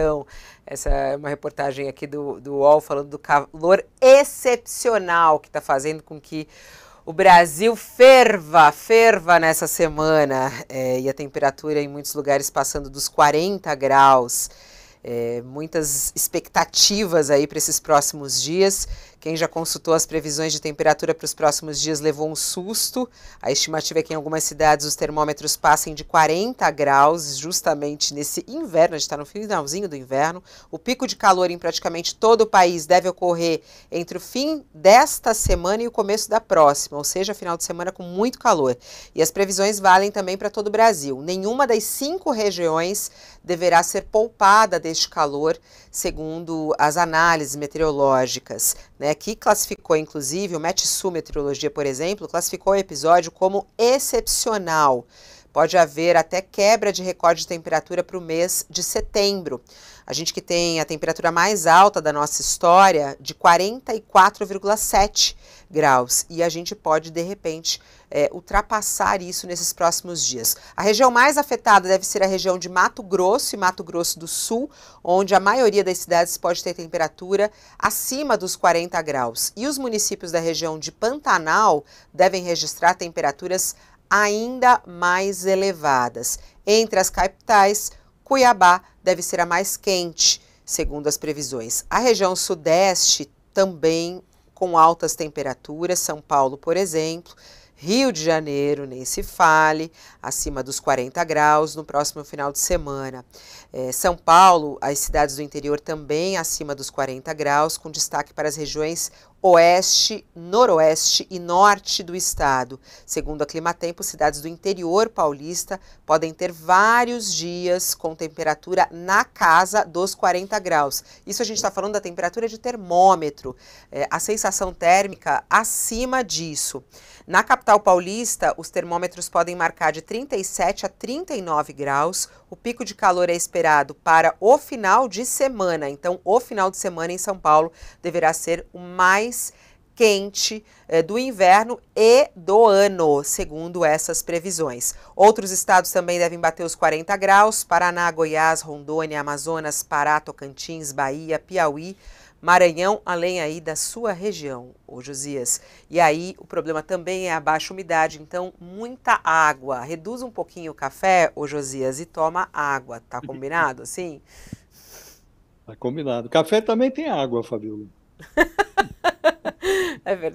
questão. Essa é uma reportagem aqui do, do UOL falando do calor excepcional que está fazendo com que o Brasil ferva, ferva nessa semana. É, e a temperatura em muitos lugares passando dos 40 graus é, muitas expectativas aí para esses próximos dias. Quem já consultou as previsões de temperatura para os próximos dias levou um susto. A estimativa é que em algumas cidades os termômetros passem de 40 graus, justamente nesse inverno, a gente está no finalzinho do inverno. O pico de calor em praticamente todo o país deve ocorrer entre o fim desta semana e o começo da próxima, ou seja, final de semana com muito calor. E as previsões valem também para todo o Brasil. Nenhuma das cinco regiões deverá ser poupada deste condições de calor, segundo as análises meteorológicas, né, que classificou, inclusive, o Metsu Meteorologia, por exemplo, classificou o episódio como excepcional. Pode haver até quebra de recorde de temperatura para o mês de setembro. A gente que tem a temperatura mais alta da nossa história, de 44,7 graus. E a gente pode, de repente, é, ultrapassar isso nesses próximos dias. A região mais afetada deve ser a região de Mato Grosso e Mato Grosso do Sul, onde a maioria das cidades pode ter temperatura acima dos 40 graus. E os municípios da região de Pantanal devem registrar temperaturas ainda mais elevadas. Entre as capitais, Cuiabá deve ser a mais quente, segundo as previsões. A região sudeste também com altas temperaturas, São Paulo, por exemplo. Rio de Janeiro, nem se fale, acima dos 40 graus no próximo final de semana. É, São Paulo, as cidades do interior também acima dos 40 graus, com destaque para as regiões oeste, noroeste e norte do estado. Segundo a Climatempo, cidades do interior paulista podem ter vários dias com temperatura na casa dos 40 graus. Isso a gente está falando da temperatura de termômetro, é, a sensação térmica acima disso. Na capital paulista, os termômetros podem marcar de 37 a 39 graus. O pico de calor é esperado para o final de semana. Então, o final de semana em São Paulo deverá ser o mais mais quente eh, do inverno e do ano, segundo essas previsões. Outros estados também devem bater os 40 graus: Paraná, Goiás, Rondônia, Amazonas, Pará, Tocantins, Bahia, Piauí. Maranhão, além aí da sua região, ô Josias. E aí o problema também é a baixa umidade, então muita água. Reduz um pouquinho o café, ô Josias, e toma água, tá combinado assim? Tá combinado. Café também tem água, Fabiola. É verdade.